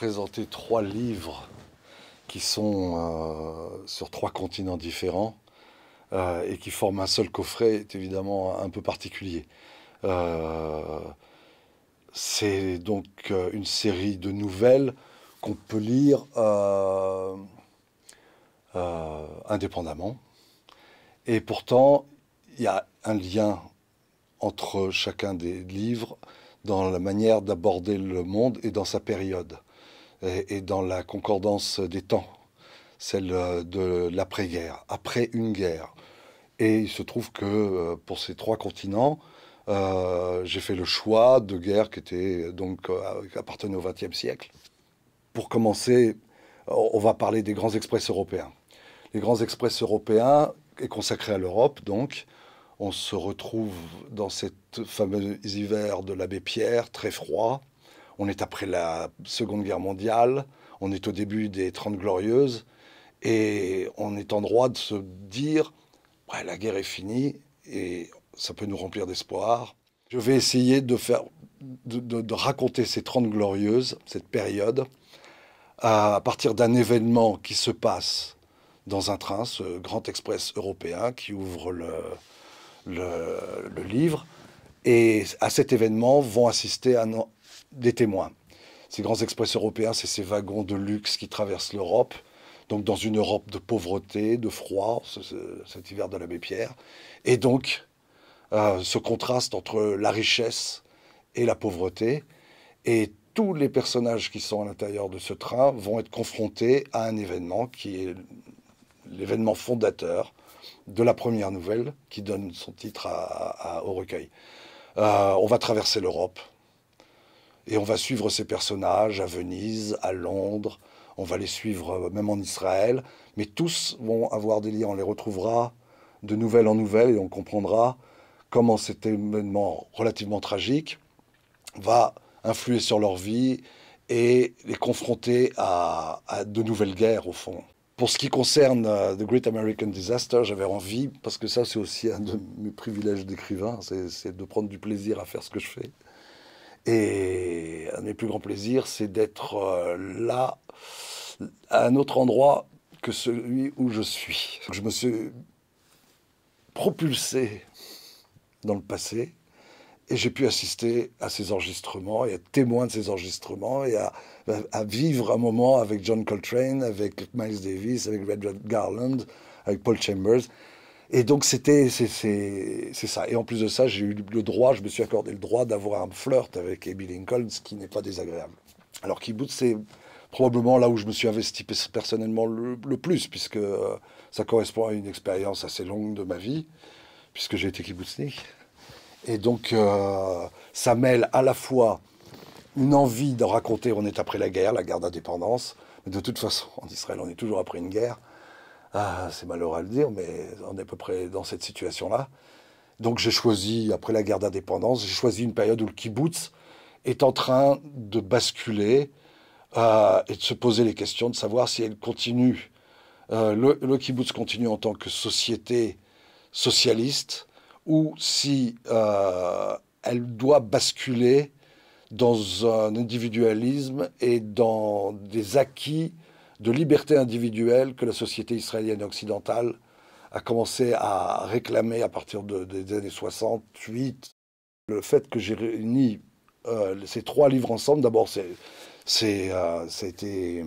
présenter trois livres qui sont euh, sur trois continents différents euh, et qui forment un seul coffret est évidemment un peu particulier. Euh, c'est donc une série de nouvelles qu'on peut lire indépendamment. Et pourtant, il y a un lien entre chacun des livres dans la manière d'aborder le monde et dans sa période et, dans la concordance des temps, celle euh, de l'après-guerre, après une guerre. Et il se trouve que euh, pour ces trois continents, euh, j'ai fait le choix de guerre qui était donc au XXe siècle. Pour commencer, on va parler des grands express européens. Les grands express européens est consacrés à l'Europe, donc on se retrouve dans cet fameux hiver de l'abbé Pierre, très froid, on est après la Seconde Guerre mondiale, on est au début des Trente Glorieuses, et on est en droit de se dire, ouais, la guerre est finie, et ça peut nous remplir d'espoir. Je vais essayer de, faire, de, raconter ces Trente Glorieuses, cette période, à partir d'un événement qui se passe dans un train, ce grand express européen qui ouvre le livre. Et à cet événement vont assister des témoins. Ces grands express européens, c'est ces wagons de luxe qui traversent l'Europe, donc dans une Europe de pauvreté, de froid, cet hiver de l'abbé Pierre. Et donc, euh, ce contraste entre la richesse et la pauvreté. Et tous les personnages qui sont à l'intérieur de ce train vont être confrontés à un événement qui est l'événement fondateur de la première nouvelle qui donne son titre au recueil. Euh, on va traverser l'Europe et on va suivre ces personnages à Venise, à Londres, on va les suivre euh, même en Israël, mais tous vont avoir des liens, on les retrouvera de nouvelles en nouvelle et on comprendra comment cet événement relativement tragique va influer sur leur vie et les confronter à de nouvelles guerres au fond. Pour ce qui concerne euh, The Great American Disaster, j'avais envie, parce que ça c'est aussi un de mes privilèges d'écrivain, c'est de prendre du plaisir à faire ce que je fais. Et un de mes plus grands plaisirs, c'est d'être euh, là, à un autre endroit que celui où je suis. Je me suis propulsé dans le passé, et j'ai pu assister à ces enregistrements et être témoin de ces enregistrements et à, vivre un moment avec John Coltrane, avec Miles Davis, avec Red Garland, avec Paul Chambers. Et donc c'était c'est ça. Et en plus de ça, j'ai eu le droit, je me suis accordé le droit d'avoir un flirt avec Abby Lincoln, ce qui n'est pas désagréable. Alors Kibbutz, c'est probablement là où je me suis investi personnellement le, le plus, puisque euh, ça correspond à une expérience assez longue de ma vie, puisque j'ai été kibbutznik. Et donc, euh, ça mêle à la fois une envie de raconter on est après la guerre, la guerre d'indépendance. Mais de toute façon, en Israël, on est toujours après une guerre. Ah, c'est malheureux à le dire, mais on est à peu près dans cette situation-là. Donc j'ai choisi, après la guerre d'indépendance, j'ai choisi une période où le kibbutz est en train de basculer euh, et de se poser les questions de savoir si elle continue. Euh, le, le, kibbutz continue en tant que société socialiste ou si euh, elle doit basculer dans un individualisme et dans des acquis de liberté individuelle que la société israélienne occidentale a commencé à réclamer à partir des années 68. Le fait que j'ai réuni euh, ces trois livres ensemble, d'abord, c'est, euh, ça a été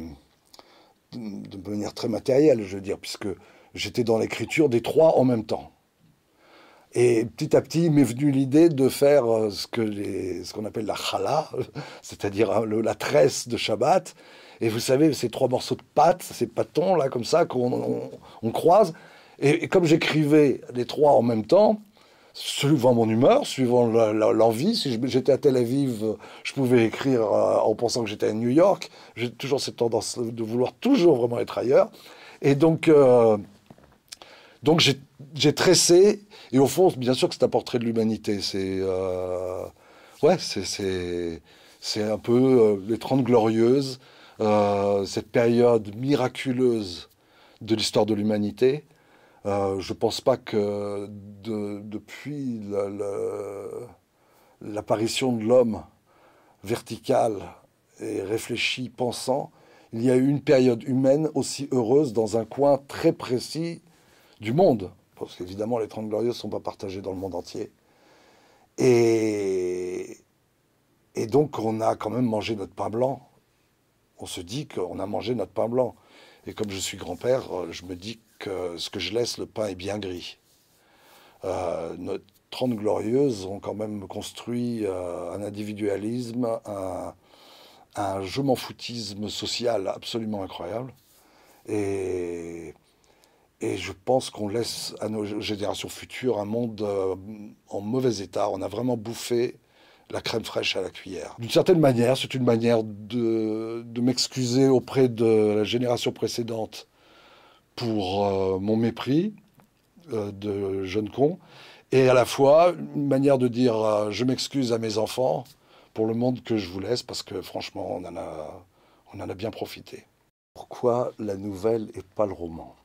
de manière très matérielle, je veux dire, puisque j'étais dans l'écriture des trois en même temps. Et petit à petit, m'est venue l'idée de faire euh, ce que ce qu'on appelle la challah, c'est-à-dire hein, la tresse de Shabbat. Et vous savez, ces trois morceaux de pâte, ces pâtons là comme ça qu'on croise. Et, comme j'écrivais les trois en même temps, suivant mon humeur, suivant l'envie. Si j'étais à Tel Aviv, je pouvais écrire euh, en pensant que j'étais à New York. J'ai toujours cette tendance de vouloir toujours vraiment être ailleurs. Et donc, euh, donc j'ai tressé, et au fond, bien sûr que c'est un portrait de l'humanité. C'est. Euh, ouais, c'est un peu euh, les Trente Glorieuses, euh, cette période miraculeuse de l'histoire de l'humanité. je ne pense pas que depuis l'apparition de l'homme vertical et réfléchi, pensant, il y a eu une période humaine aussi heureuse dans un coin très précis du monde, parce qu'évidemment les 30 Glorieuses ne sont pas partagées dans le monde entier. Et, et donc on a quand même mangé notre pain blanc. On se dit qu'on a mangé notre pain blanc. Et comme je suis grand-père, je me dis que ce que je laisse, le pain est bien gris. Euh, nos 30 glorieuses ont quand même construit euh, un individualisme, un, un je m'en foutisme social absolument incroyable. Et, et je pense qu'on laisse à nos générations futures un monde euh, en mauvais état. On a vraiment bouffé la crème fraîche à la cuillère. D'une certaine manière, c'est une manière de, m'excuser auprès de la génération précédente pour euh, mon mépris euh, de jeune con, et à la fois une manière de dire je m'excuse à mes enfants pour le monde que je vous laisse, parce que franchement, on en a, on en a bien profité. Pourquoi la nouvelle et pas le roman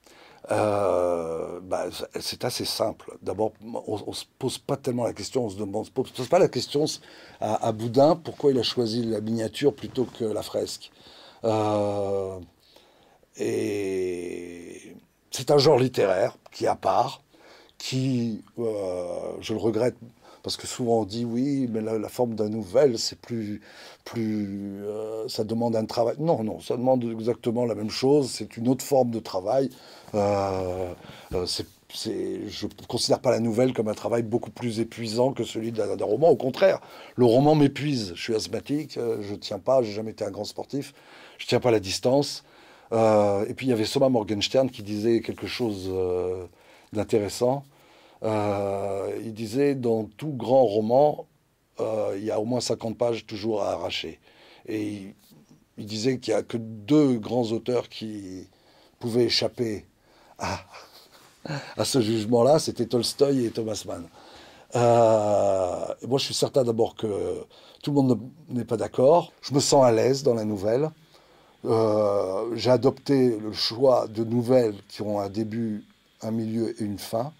euh, bah, c'est assez simple. D'abord, on ne se pose pas tellement la question, on se demande, se pose pas la question à, Boudin pourquoi il a choisi la miniature plutôt que la fresque. Euh, et c'est un genre littéraire qui à part, qui, euh, je le regrette, parce que souvent on dit oui, mais la, forme d'un nouvel, c'est plus, plus, euh, ça demande un travail. Non, non, ça demande exactement la même chose. C'est une autre forme de travail. Euh, euh, je ne considère pas la nouvelle comme un travail beaucoup plus épuisant que celui d'un roman. Au contraire, le roman m'épuise. Je suis asthmatique, je ne tiens pas, j'ai jamais été un grand sportif, je ne tiens pas la distance. et puis il y avait Soma Morgenstern qui disait quelque chose d'intéressant. Euh, il disait, dans tout grand roman, euh, il y a au moins 50 pages toujours à arracher. Et il, disait qu'il n'y a que deux grands auteurs qui pouvaient échapper à, ce jugement-là, c'était Tolstoy et Thomas Mann. Euh, moi, je suis certain d'abord que tout le monde n'est pas d'accord. Je me sens à l'aise dans la nouvelle. J'ai adopté le choix de nouvelles qui ont un début, un milieu et une fin.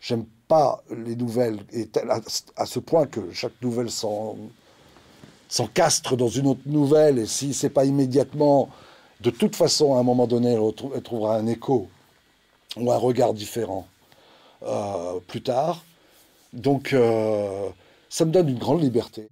J'aime pas les nouvelles, et à, ce point que chaque nouvelle s'encastre dans une autre nouvelle, et si c'est pas immédiatement, de toute façon, à un moment donné, elle, trouvera un écho ou un regard différent euh, plus tard. Donc, euh, ça me donne une grande liberté.